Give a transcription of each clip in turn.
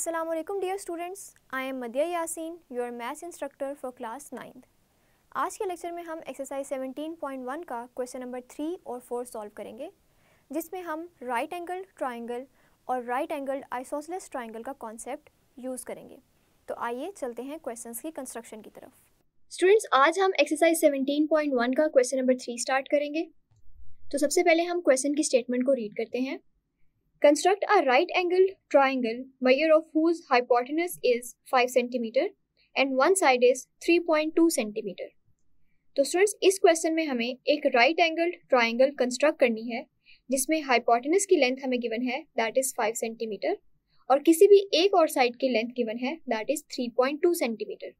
Aslam dear students I am Madiha Yasin your math instructor for class ninth आज के lecture में हम एक्सरसाइज 17.1 का क्वेश्चन नंबर थ्री और फोर सॉल्व करेंगे जिसमें हम राइट एंगल ट्राइंगल और राइट एंगल आइसोसलेस ट्राइंगल का कॉन्सेप्ट यूज़ करेंगे तो आइए चलते हैं क्वेश्चन की कंस्ट्रक्शन की तरफ स्टूडेंट्स आज हम एक्सरसाइज 17.1 का क्वेश्चन नंबर थ्री स्टार्ट करेंगे तो सबसे पहले हम क्वेश्चन की स्टेटमेंट को रीड करते हैं Construct a right-angled triangle measure of whose hypotenuse is 5 cm and one side is 3.2 cm. तो स्टूडेंट्स इस क्वेश्चन में हमें एक राइट एंगल्ड ट्राइंगल कंस्ट्रक्ट करनी है जिसमें हाइपोटेनस की लेंथ हमें गिवन है दैट इज़ फाइव सेंटीमीटर और किसी भी एक और साइड की लेंथ गिवन है that is three point two centimetre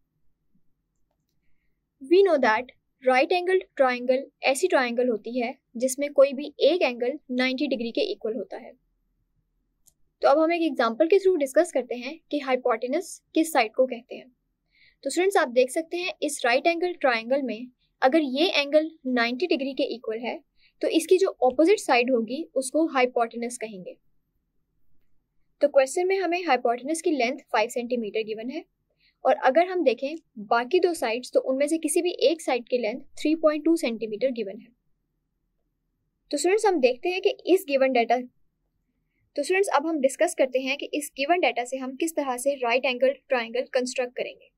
we know that right angled triangle ऐसी ट्राइंगल होती है जिसमें कोई भी एक एंगल 90 डिग्री के इक्वल होता है तो अब हम एक एग्जाम्पल के थ्रू डिस्कस करते हैं कि हाइपोटिनस किस साइड को कहते हैं तो स्टूडेंट्स आप देख सकते हैं इस राइट एंगल ट्राइंगल में अगर ये एंगल 90 डिग्री के इक्वल है तो इसकी जो ऑपोजिट साइड होगी उसको हाइपोटिनस कहेंगे तो क्वेश्चन में हमें हाइपोटिनस की लेंथ 5 सेंटीमीटर गिवन है और अगर हम देखें बाकी दो साइड्स तो उनमें से किसी भी एक साइड की लेंथ 3.2 सेंटीमीटर गिवन है तो स्टूडेंट्स हम देखते हैं कि इस गिवन डाटा तो स्टूडेंट्स अब हम डिस्कस करते हैं कि इस गिवन डाटा से हम किस तरह से राइट एंगल ट्राइंगल कंस्ट्रक्ट करेंगे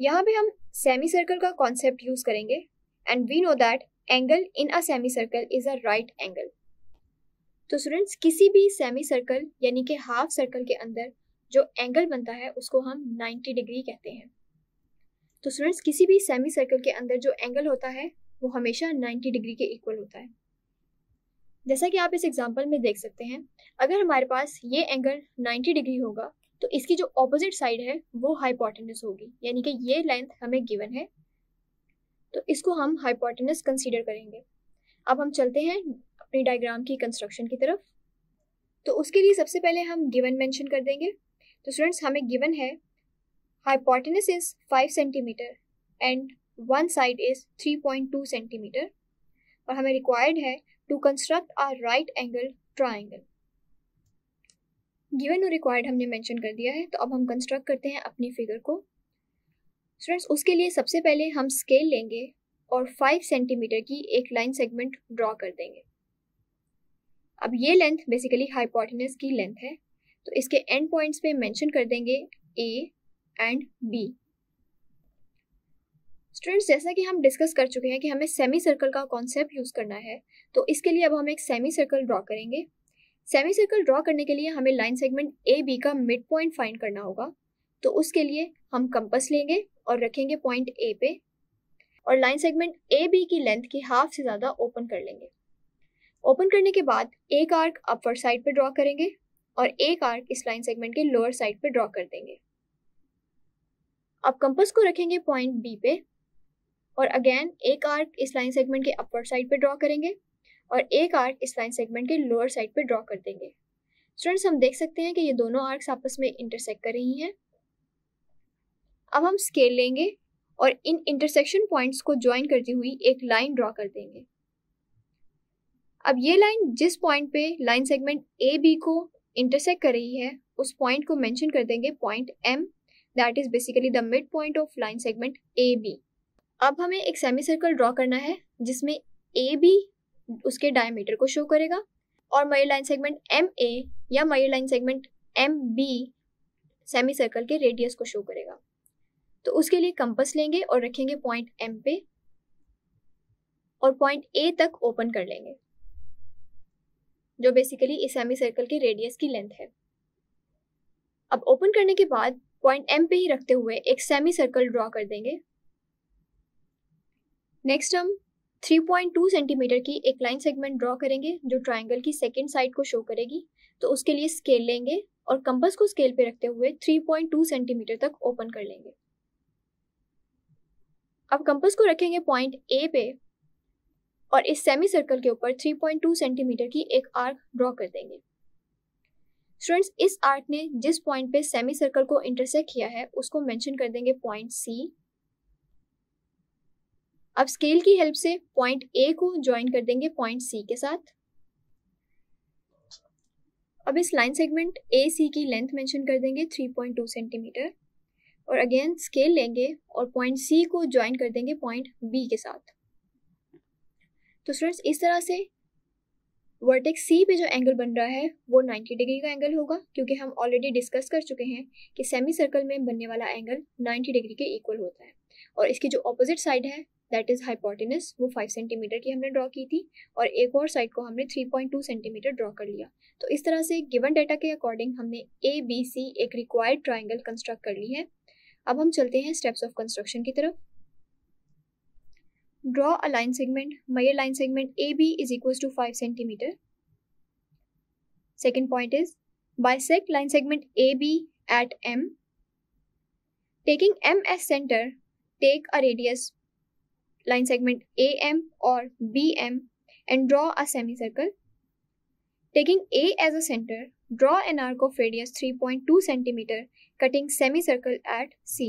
यहाँ पे हम सेमी सर्कल का कॉन्सेप्ट यूज करेंगे and we know that angle in a semi circle is a right angle तो स्टूडेंट्स किसी भी सेमी सर्कल यानी कि हाफ सर्कल के अंदर जो एंगल बनता है उसको हम 90 डिग्री कहते हैं तो स्टूडेंट्स किसी भी सेमी सर्कल के अंदर जो एंगल होता है वो हमेशा 90 डिग्री के इक्वल होता है जैसा कि आप इस एग्जाम्पल में देख सकते हैं अगर हमारे पास ये एंगल 90 डिग्री होगा तो इसकी जो ऑपोजिट साइड है वो हाइपोटेनस होगी यानी कि ये लेंथ हमें गिवन है तो इसको हम हाइपोटेनस कंसीडर करेंगे अब हम चलते हैं अपने डायग्राम की कंस्ट्रक्शन की तरफ तो उसके लिए सबसे पहले हम गिवन मेंशन कर देंगे तो स्टूडेंट्स हमें गिवन है hypotenuse is five centimetre and one side is three point two centimetre और हमें रिक्वायर्ड है to construct our right angle triangle. Given और रिक्वायर्ड हमने मेंशन कर दिया है तो अब हम कंस्ट्रक्ट करते हैं अपनी फिगर को स्टूडेंट्स उसके लिए सबसे पहले हम स्केल लेंगे और फाइव सेंटीमीटर की एक लाइन सेगमेंट ड्रॉ कर देंगे अब ये लेंथ बेसिकली हाइपोटिनस की लेंथ है तो इसके एंड पॉइंट्स पे मेंशन कर देंगे ए एंड बी स्टूडेंट्स जैसा कि हम डिस्कस कर चुके हैं कि हमें सेमी सर्कल का कॉन्सेप्ट यूज़ करना है तो इसके लिए अब हम एक सेमी सर्कल ड्रॉ करेंगे सेमी सर्कल ड्रॉ करने के लिए हमें लाइन सेगमेंट ए बी का मिड पॉइंट फाइंड करना होगा तो उसके लिए हम कंपस लेंगे और रखेंगे पॉइंट ए पे और लाइन सेगमेंट ए बी की लेंथ की हाफ से ज़्यादा ओपन कर लेंगे ओपन करने के बाद एक आर्क अपर साइड पर ड्रॉ करेंगे और एक आर्क इस लाइन सेगमेंट के लोअर साइड पर ड्रॉ कर देंगे अब कंपस को रखेंगे पॉइंट बी पे और अगेन एक आर्क इस लाइन सेगमेंट के अपर साइड पे ड्रॉ करेंगे और एक आर्क इस लाइन सेगमेंट के लोअर साइड पे ड्रॉ कर देंगे स्टूडेंट्स हम देख सकते हैं कि ये दोनों आर्क्स आपस में इंटरसेक्ट कर रही हैं अब हम स्केल लेंगे और इन इंटरसेक्शन पॉइंट्स को ज्वाइन करती हुई एक लाइन ड्रॉ कर देंगे अब ये लाइन जिस पॉइंट पे लाइन सेगमेंट ए बी को इंटरसेक्ट कर रही है उस पॉइंट को मेंशन कर देंगे point M that is basically the mid point of line segment A B अब हमें एक सेमी सर्कल ड्रॉ करना है जिसमें ए बी उसके डायमीटर को शो करेगा और मयर लाइन सेगमेंट एम ए या मयर line segment M B semi circle के रेडियस को शो करेगा तो उसके लिए कंपस लेंगे और रखेंगे पॉइंट एम पे और पॉइंट ए तक ओपन कर लेंगे जो बेसिकली इस सेमी सर्कल के रेडियस की लेंथ है अब ओपन करने के बाद पॉइंट एम पे ही रखते हुए एक सेमी सर्कल ड्रॉ कर देंगे नेक्स्ट हम 3.2 सेंटीमीटर की एक लाइन सेगमेंट ड्रॉ करेंगे जो ट्राइंगल की सेकेंड साइड को शो करेगी तो उसके लिए स्केल लेंगे और कंपस को स्केल पे रखते हुए 3.2 सेंटीमीटर तक ओपन कर लेंगे अब कंपस को रखेंगे पॉइंट ए पे और इस सेमी सर्कल के ऊपर 3.2 सेंटीमीटर की एक आर्क ड्रॉ कर देंगे स्टूडेंट्स इस आर्क ने जिस पॉइंट पे सेमी सर्कल को इंटरसेक्ट किया है उसको मेंशन कर देंगे पॉइंट सी अब स्केल की हेल्प से पॉइंट ए को ज्वाइन कर देंगे पॉइंट सी के साथ अब इस लाइन सेगमेंट ए सी की लेंथ मेंशन कर देंगे 3.2 सेंटीमीटर और अगेन स्केल लेंगे और पॉइंट सी को ज्वाइन कर देंगे पॉइंट बी के साथ तो स्टूडेंट्स इस तरह से वर्टेक्स सी पे जो एंगल बन रहा है वो 90 डिग्री का एंगल होगा क्योंकि हम ऑलरेडी डिस्कस कर चुके हैं कि सेमी सर्कल में बनने वाला एंगल 90 डिग्री के इक्वल होता है और इसकी जो अपोजिट साइड है दैट इज़ हाइपोटिनस वो फाइव सेंटीमीटर की हमने ड्रॉ की थी और एक और साइड को हमने three point two centimetre draw कर लिया तो इस तरह से गिवन डाटा के अकॉर्डिंग हमने ए बी सी एक रिक्वायर्ड ट्राइंगल कंस्ट्रक्ट कर ली है अब हम चलते हैं स्टेप्स ऑफ कंस्ट्रक्शन की तरफ draw a line segment मयर line segment A B is equal to five centimetre second point is line segment A B at M taking M as centre take a radius line segment A M और B M and draw a semi circle taking A as a centre draw an arc of radius 3.2 centimetre cutting semi circle at C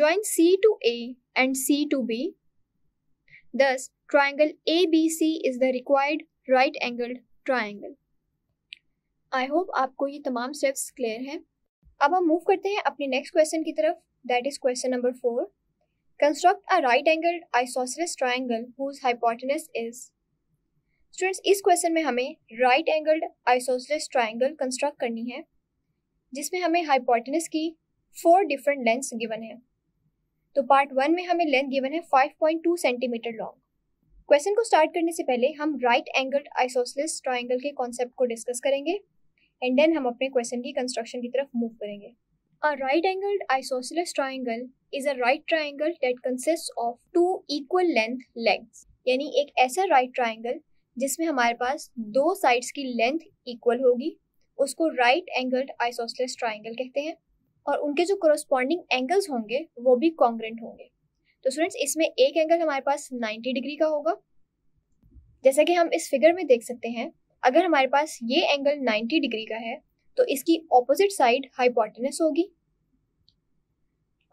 join C to A and C to be thus triangle A B C is the required right angled triangle I hope आपको ये तमाम steps clear हैं अब हम move करते हैं अपने next question की तरफ that is question number four Construct a right-angled isosceles triangle whose hypotenuse is. Students इस क्वेश्चन में हमें right angled isosceles triangle construct करनी है जिसमें हमें हाइपोटेनस की फोर डिफरेंट लेंथ्स गिवन है तो पार्ट वन में हमें लेंथ गिवन है 5.2 सेंटीमीटर लॉन्ग क्वेश्चन को स्टार्ट करने से पहले हम राइट एंगल्ड आइसोसलेस ट्राइंगल के कॉन्सेप्ट को डिस्कस करेंगे एंड देन हम अपने क्वेश्चन की कंस्ट्रक्शन की तरफ मूव करेंगे A right angled isosceles triangle is a right triangle that consists of two equal length legs यानी एक ऐसा राइट right ट्राइंगल जिसमें हमारे पास दो साइड्स की लेंथ इक्वल होगी उसको राइट एंगल्ड आइसोसलेस ट्राइंगल कहते हैं और उनके जो कॉरस्पॉन्डिंग एंगल्स होंगे वो भी कॉन्ग्रेंट होंगे तो स्टूडेंट्स इसमें एक एंगल हमारे पास 90 डिग्री का होगा जैसा कि हम इस फिगर में देख सकते हैं अगर हमारे पास ये एंगल 90 डिग्री का है तो इसकी ऑपोजिट साइड हाइपोटेनस होगी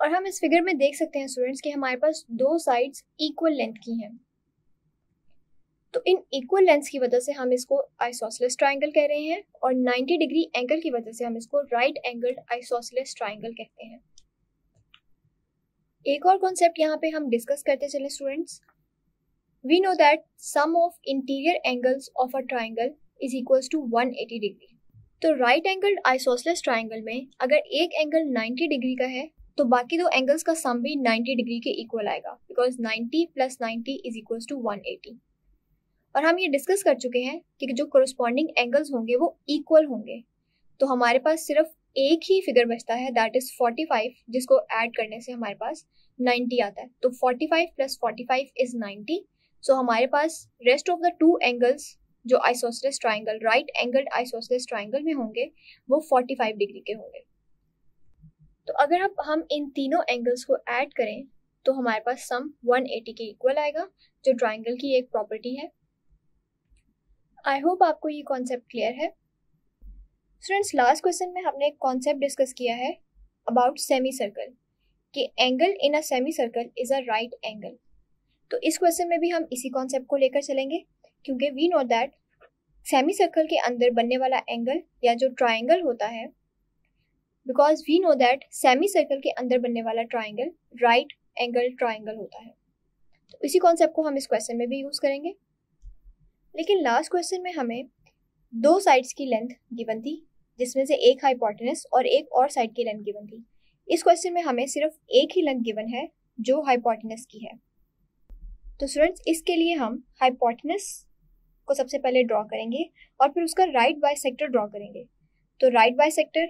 और हम इस फिगर में देख सकते हैं स्टूडेंट्स कि हमारे पास दो साइड्स इक्वल लेंथ की हैं तो इन इक्वल लेंथ की वजह से हम इसको आइसोसलेस ट्राइंगल कह रहे हैं और 90 डिग्री एंगल की वजह से हम इसको राइट एंगल्ड आइसोसलेस ट्राइंगल कहते हैं एक और कॉन्सेप्ट यहाँ पे हम डिस्कस करते चले students we know that sum of interior angles of a triangle is equal to one degree तो राइट एंगल आइसोसलेस ट्राइंगल में अगर एक एंगल 90 डिग्री का है तो बाकी दो एंगल्स का सम भी 90 डिग्री के इक्वल आएगा because 90 plus 90 is equal to 180 और हम ये डिस्कस कर चुके हैं कि जो कोरस्पॉन्डिंग एंगल्स होंगे वो इक्वल होंगे तो हमारे पास सिर्फ एक ही फिगर बचता है दैट इज 45 जिसको ऐड करने से हमारे पास 90 आता है तो 45 प्लस 45 इज 90 सो हमारे पास rest of the two angles जो isosceles triangle right angled isosceles triangle में होंगे वो 45 डिग्री के होंगे तो अगर अब हम इन तीनों एंगल्स को ऐड करें तो हमारे पास सम 180 के इक्वल आएगा जो ट्राइंगल की एक प्रॉपर्टी है आई होप आपको ये कॉन्सेप्ट क्लियर है स्टूडेंट्स लास्ट क्वेश्चन में हमने एक कॉन्सेप्ट डिस्कस किया है अबाउट सेमी सर्कल कि angle in a semi circle is a right angle तो इस क्वेश्चन में भी हम इसी कॉन्सेप्ट को लेकर चलेंगे क्योंकि we know that semi circle के अंदर बनने वाला एंगल या जो ट्राइंगल होता है because we know that semi circle के अंदर बनने वाला ट्राइंगल राइट एंगल ट्राइंगल होता है तो इसी कॉन्सेप्ट को हम इस क्वेश्चन में भी यूज़ करेंगे लेकिन लास्ट क्वेश्चन में हमें दो साइड्स की लेंथ गिवन थी जिसमें से एक हाइपोटेनस और एक और साइड की लेंथ गिवन थी इस क्वेश्चन में हमें सिर्फ एक ही लेंथ गिवन है जो हाइपोटेनस की है तो स्टूडेंट्स इसके लिए हम हाइपोटेनस को सबसे पहले ड्रॉ करेंगे और फिर उसका राइट बाय सेक्टर ड्रॉ करेंगे तो right bisector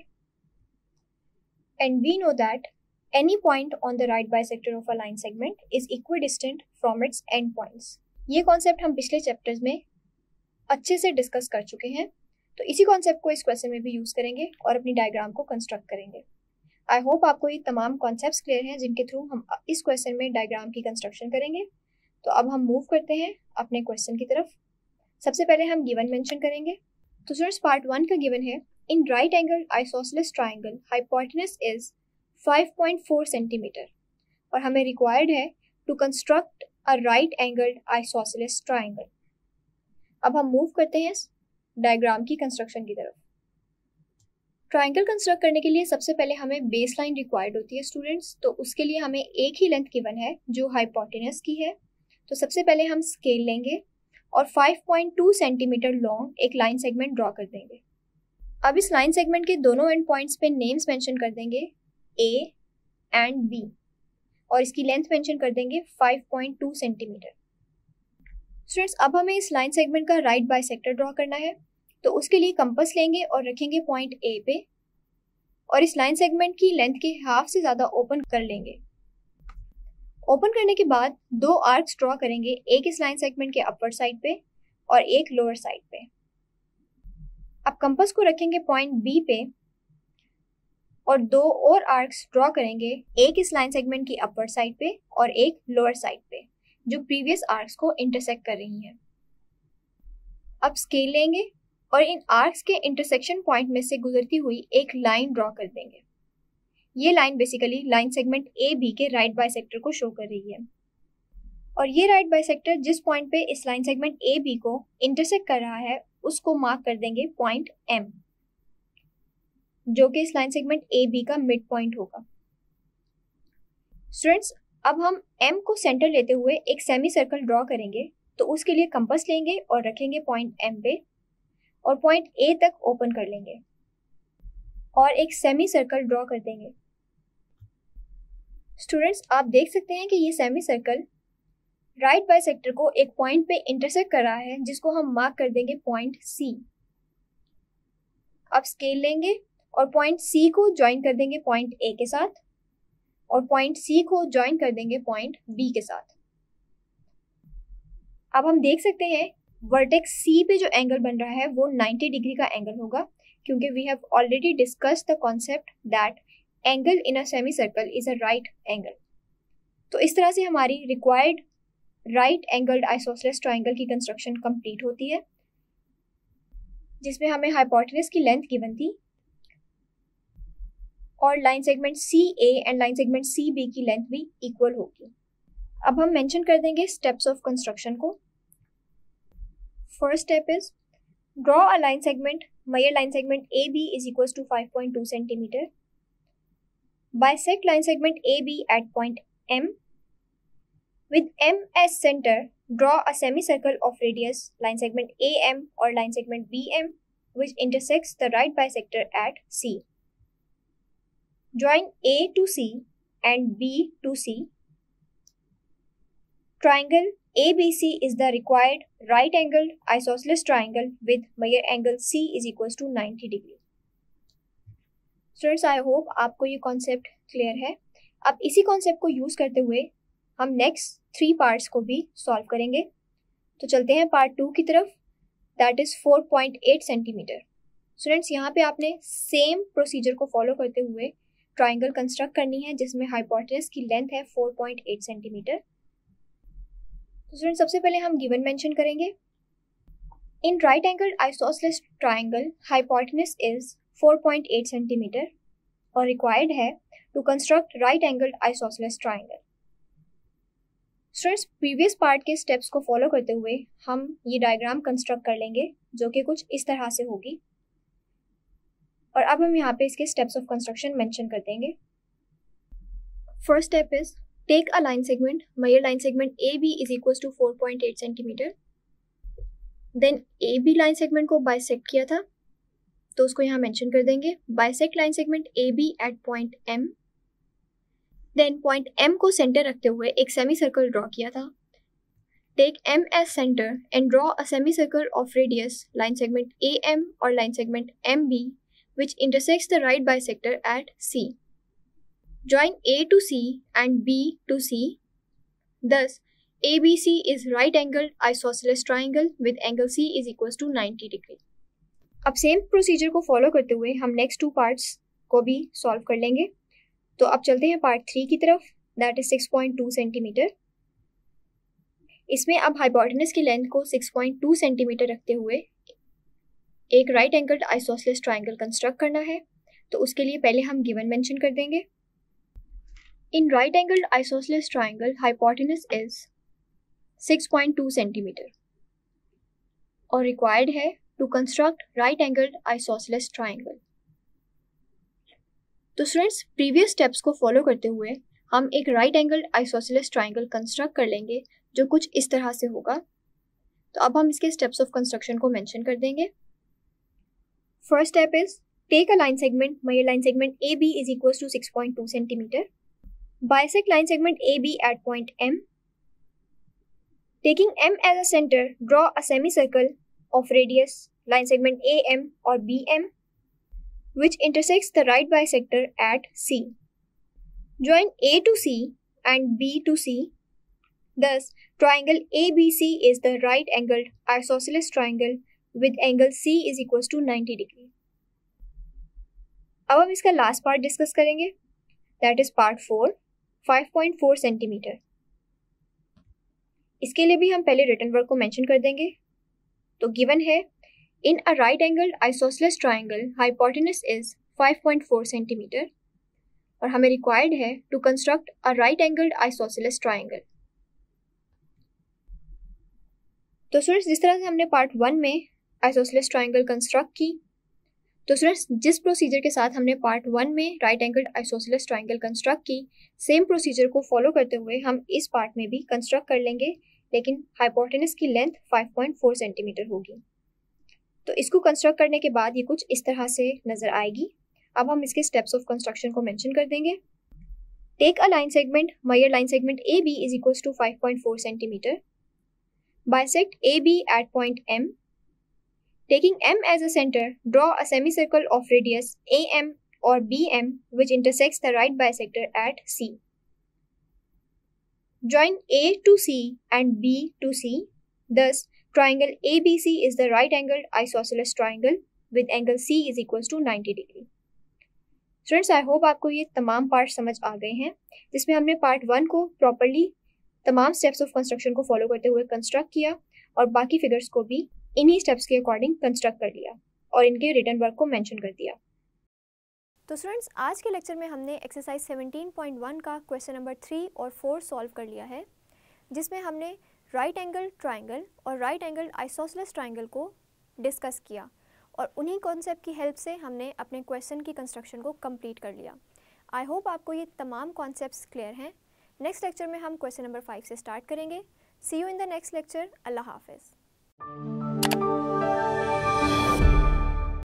and we know that any point on the right bisector of a line segment is from its end endpoints. ये कॉन्सेप्ट हम पिछले चैप्टर्स में अच्छे से डिस्कस कर चुके हैं तो इसी कॉन्सेप्ट को इस क्वेश्चन में भी यूज़ करेंगे और अपनी डायग्राम को कंस्ट्रक्ट करेंगे आई होप आपको ये तमाम कॉन्सेप्ट क्लियर हैं जिनके थ्रू हम इस क्वेश्चन में डायग्राम की कंस्ट्रक्शन करेंगे तो अब हम मूव करते हैं अपने क्वेश्चन की तरफ सबसे पहले हम गिवन मेंशन करेंगे तो स्टूडेंट्स पार्ट वन का गिवन है in right angle isosceles triangle hypotenuse is 5.4 centimetre और हमें रिक्वायर्ड है to construct a right angled isosceles triangle अब हम मूव करते हैं डायग्राम की कंस्ट्रक्शन की तरफ ट्राइंगल कंस्ट्रक्ट करने के लिए सबसे पहले हमें बेस लाइन रिक्वायर्ड होती है स्टूडेंट्स तो उसके लिए हमें एक ही लेंथ गिवन है जो हाइपोटेनस की है तो सबसे पहले हम स्केल लेंगे और 5.2 सेंटीमीटर लॉन्ग एक लाइन सेगमेंट ड्रॉ कर देंगे अब इस लाइन सेगमेंट के दोनों एंड पॉइंट्स पे नेम्स मेंशन कर देंगे ए एंड बी और इसकी लेंथ मेंशन कर देंगे 5.2 सेंटीमीटर स्टूडेंट्स अब हमें इस लाइन सेगमेंट का राइट बाई सेक्टर ड्रॉ करना है तो उसके लिए कंपस लेंगे और रखेंगे पॉइंट ए पे और इस लाइन सेगमेंट की लेंथ के हाफ से ज़्यादा ओपन कर लेंगे ओपन करने के बाद दो आर्क्स ड्रॉ करेंगे एक इस लाइन सेगमेंट के अपर साइड पे और एक लोअर साइड पे अब कंपस को रखेंगे पॉइंट बी पे और दो और आर्क्स ड्रॉ करेंगे एक इस लाइन सेगमेंट की अपर साइड पे और एक लोअर साइड पे जो प्रीवियस आर्क्स को इंटरसेक्ट कर रही हैं अब स्केल लेंगे और इन आर्क्स के इंटरसेक्शन पॉइंट में से गुजरती हुई एक लाइन ड्रॉ कर देंगे ये line basically line segment A B के राइट बाय सेक्टर को शो कर रही है और ये राइट बाय सेक्टर जिस पॉइंट पे इस लाइन सेगमेंट ए बी को इंटरसेक्ट कर रहा है उसको मार्क कर देंगे पॉइंट एम जो कि इस लाइन सेगमेंट ए बी का मिड पॉइंट होगा स्टूडेंट्स अब हम एम को सेंटर लेते हुए एक सेमी सर्कल ड्रॉ करेंगे तो उसके लिए कंपस लेंगे और रखेंगे पॉइंट एम पे और पॉइंट ए तक ओपन कर लेंगे और एक सेमी सर्कल ड्रॉ कर देंगे स्टूडेंट्स आप देख सकते हैं कि ये semi circle right bisector को एक पॉइंट पे इंटरसेक्ट कर रहा है जिसको हम मार्क कर देंगे पॉइंट सी आप स्केल लेंगे और पॉइंट सी को ज्वाइन कर देंगे पॉइंट ए के साथ और पॉइंट सी को ज्वाइन कर देंगे पॉइंट बी के साथ अब हम देख सकते हैं वर्टेक्स सी पे जो एंगल बन रहा है वो 90 डिग्री का एंगल होगा क्योंकि we have already discuss the concept that angle in a semi circle is a right angle तो इस तरह से हमारी required right angled isosceles triangle की कंस्ट्रक्शन कंप्लीट होती है जिसमें हमें हाइपोटेनस की लेंथ गिवन थी और line segment C A and line segment C B की लेंथ भी इक्वल होगी अब हम मेंशन कर देंगे स्टेप्स ऑफ कंस्ट्रक्शन को first step is draw a line segment measure line segment A B is equal to five point two centimetre Bisect line segment AB at point M. With M as center, draw a semicircle of radius line segment AM or line segment BM which intersects the right bisector at C. Join A to C and B to C. Triangle ABC is the required right angled isosceles triangle with major angle C is equals to 90 degrees. Students I hope आपको ये concept clear है अब इसी concept को use करते हुए हम next three parts को भी सॉल्व करेंगे तो चलते हैं पार्ट टू की तरफ that is four point eight centimetre students यहाँ पे आपने सेम प्रोसीजर को फॉलो करते हुए ट्राइंगल कंस्ट्रक्ट करनी है जिसमें हाइपोटेनस की लेंथ है फोर पॉइंट एट सेंटीमीटर तो स्टूडेंट्स सबसे पहले हम गिवन मेंशन करेंगे in right angle isosceles triangle hypotenuse is 4.8 centimetre और रिक्वायर्ड है to construct right angled isosceles triangle students previous part के स्टेप्स को फॉलो करते हुए हम ये डायग्राम कंस्ट्रक्ट कर लेंगे जो कि कुछ इस तरह से होगी और अब हम यहाँ पे इसके स्टेप्स ऑफ कंस्ट्रक्शन मेंशन कर देंगे first step is take a line segment मयर line segment A B is equal to four point eight centimetre then A B line segment को बाइसेक्ट किया था तो उसको यहाँ मेंशन कर देंगे bisect line segment A B at point M then point M को centre रखते हुए एक सेमी सर्कल ड्रॉ किया था take M as centre and draw a semi circle of radius line segment A M और line segment M B which intersects the right by sector eight C join A to C and B to C thus A B C is right angle isosceles triangle with angle C is equal to ninety degree अब same procedure को follow करते हुए हम next two parts को भी solve कर लेंगे तो अब चलते हैं पार्ट थ्री की तरफ that is six point two centimetre इसमें अब हाइपोटेनस की लेंथ को सिक्स पॉइंट टू सेंटीमीटर रखते हुए एक right angled isosceles triangle construct करना है तो उसके लिए पहले हम गिवन मेंशन कर देंगे in right angled isosceles triangle hypotenuse is two centimetre और रिक्वायर्ड है to construct right-angled isosceles triangle. तो स्टूडेंट्स प्रीवियस स्टेप्स को फॉलो करते हुए हम एक right angle isosceles triangle construct कर लेंगे जो कुछ इस तरह से होगा तो अब हम इसके स्टेप्स ऑफ कंस्ट्रक्शन को मेंशन कर देंगे first step is take a line segment my line segment A B is equal to six point two centimetre bisect line segment A B at point M taking M as a centre draw a semi semicircle of radius line segment AM or BM which intersects the right bisector at C. Join A to C and B to C. Thus, triangle ABC is the right angled isosceles triangle with angle C is equals to 90 degree. अब हम इसका last part discuss करेंगे that is part four 5.4 centimetre इसके लिए भी हम पहले written work को मेंशन कर देंगे तो गिवन है in a right angle isosceles triangle hypotenuse is 5.4 centimetre और हमें रिक्वायर्ड है to construct a right angled isosceles triangle तो स्टूडेंट्स जिस तरह से हमने पार्ट वन में आइसोसलेस ट्राइंगल कंस्ट्रक्ट की तो स्टूडेंट्स जिस प्रोसीजर के साथ हमने पार्ट वन में right angled isosceles triangle construct की सेम प्रोसीजर को फॉलो करते हुए हम इस पार्ट में भी कंस्ट्रक्ट कर लेंगे लेकिन हाइपोटेनस की लेंथ 5.4 सेंटीमीटर होगी तो इसको कंस्ट्रक्ट करने के बाद ये कुछ इस तरह से नज़र आएगी अब हम इसके स्टेप्स ऑफ कंस्ट्रक्शन को मेंशन कर देंगे take a line segment मयर line segment A B is equals to four centimetre A B at point M taking M as Taking draw a semi circle of radius A M और B M which intersect the right by sector eight at Join A to C and B to C. Thus, triangle ABC is the right angled isosceles triangle with angle C is equals to 90 degree. Students I hope आपको ये तमाम part समझ आ गए हैं जिसमें हमने part one को properly तमाम स्टेप्स ऑफ कंस्ट्रक्शन को फॉलो करते हुए कंस्ट्रक्ट किया और बाकी फिगर्स को भी इन्हीं स्टेप्स के अकॉर्डिंग कंस्ट्रक्ट कर लिया और इनके रिटर्न वर्क को मेंशन कर दिया तो स्टूडेंट्स आज के लेक्चर में हमने एक्सरसाइज 17.1 का क्वेश्चन नंबर थ्री और फोर सॉल्व कर लिया है जिसमें हमने राइट एंगल ट्राइंगल और राइट एंगल आइसोसलस ट्राइंगल को डिस्कस किया और उन्हीं कॉन्सेप्ट की हेल्प से हमने अपने क्वेश्चन की कंस्ट्रक्शन को कम्प्लीट कर लिया आई होप आपको ये तमाम कॉन्सेप्ट क्लियर हैं नेक्स्ट लेक्चर में हम क्वेश्चन नंबर फाइव से स्टार्ट करेंगे see you in the next lecture अल्लाह हाफिज़